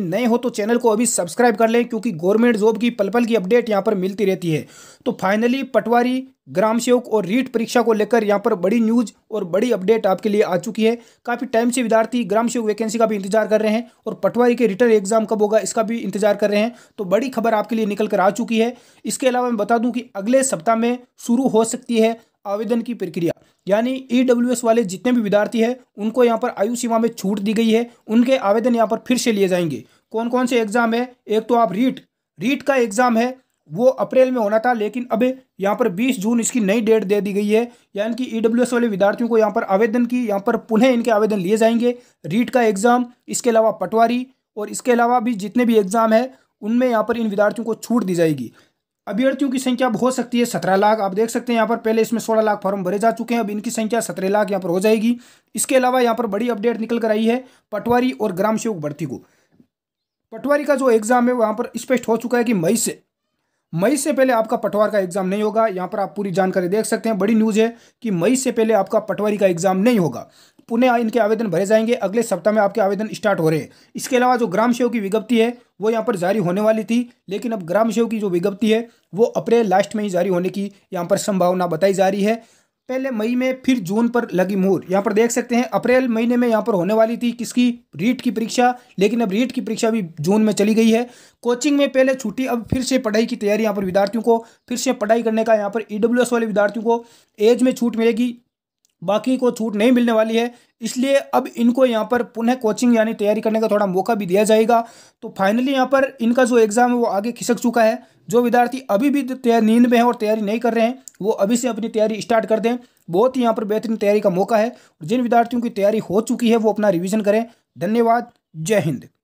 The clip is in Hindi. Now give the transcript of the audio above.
नए हो तो चैनल को अभी सब्सक्राइब कर लें क्योंकि गवर्नमेंट जॉब की पल पल की अपडेट यहाँ पर मिलती रहती है तो फाइनली पटवारी ग्राम सेवक और रीट परीक्षा को लेकर यहाँ पर बड़ी न्यूज़ और बड़ी अपडेट आपके लिए आ चुकी है काफ़ी टाइम से विद्यार्थी ग्राम सेवक वैकेंसी का भी इंतजार कर रहे हैं और पटवारी के रिटर्न एग्जाम कब होगा इसका भी इंतजार कर रहे हैं तो बड़ी खबर आपके लिए निकल कर आ चुकी है इसके अलावा मैं बता दूं कि अगले सप्ताह में शुरू हो सकती है आवेदन की प्रक्रिया यानी ई e वाले जितने भी विद्यार्थी हैं उनको यहाँ पर आयु सीमा में छूट दी गई है उनके आवेदन यहाँ पर फिर से लिए जाएंगे कौन कौन से एग्जाम है एक तो आप रीट रीट का एग्जाम है वो अप्रैल में होना था लेकिन अब यहाँ पर 20 जून इसकी नई डेट दे दी गई है यानी कि ई e वाले विद्यार्थियों को यहाँ पर आवेदन की यहाँ पर पुनः इनके आवेदन लिए जाएंगे रीट का एग्ज़ाम इसके अलावा पटवारी और इसके अलावा भी जितने भी एग्ज़ाम है उनमें यहाँ पर इन विद्यार्थियों को छूट दी जाएगी अभ्यर्थियों की संख्या अब हो सकती है सत्रह लाख आप देख सकते हैं यहाँ पर पहले इसमें सोलह लाख फॉर्म भरे जा चुके हैं अब इनकी संख्या सत्रह लाख यहाँ पर हो जाएगी इसके अलावा यहाँ पर बड़ी अपडेट निकल कर आई है पटवारी और ग्राम सेवक भर्ती को पटवारी का जो एग्ज़ाम है वहाँ पर स्पष्ट हो चुका है कि मई से मई से पहले आपका पटवार का एग्जाम नहीं होगा यहाँ पर आप पूरी जानकारी देख सकते हैं बड़ी न्यूज़ है कि मई से पहले आपका पटवारी का एग्जाम नहीं होगा पुनः इनके आवेदन भरे जाएंगे अगले सप्ताह में आपके आवेदन स्टार्ट हो रहे हैं इसके अलावा जो ग्राम सेवक की विज्ञप्ति है वो यहाँ पर जारी होने वाली थी लेकिन अब ग्राम सेवक की जो विज्ञप्ति है वो अप्रैल लास्ट में ही जारी होने की यहाँ पर संभावना बताई जा रही है पहले मई में फिर जून पर लगी मोहर यहाँ पर देख सकते हैं अप्रैल महीने में यहाँ पर होने वाली थी किसकी रीट की परीक्षा लेकिन अब रीट की परीक्षा भी जून में चली गई है कोचिंग में पहले छुट्टी अब फिर से पढ़ाई की तैयारी यहाँ पर विद्यार्थियों को फिर से पढ़ाई करने का यहाँ पर ई e वाले विद्यार्थियों को एज में छूट मिलेगी बाकी को छूट नहीं मिलने वाली है इसलिए अब इनको यहाँ पर पुनः कोचिंग यानी तैयारी करने का थोड़ा मौका भी दिया जाएगा तो फाइनली यहाँ पर इनका जो एग्ज़ाम है वो आगे खिसक चुका है जो विद्यार्थी अभी भी नींद में है और तैयारी नहीं कर रहे हैं वो अभी से अपनी तैयारी स्टार्ट कर दें बहुत ही यहाँ पर बेहतरीन तैयारी का मौका है जिन विद्यार्थियों की तैयारी हो चुकी है वो अपना रिविज़न करें धन्यवाद जय हिंद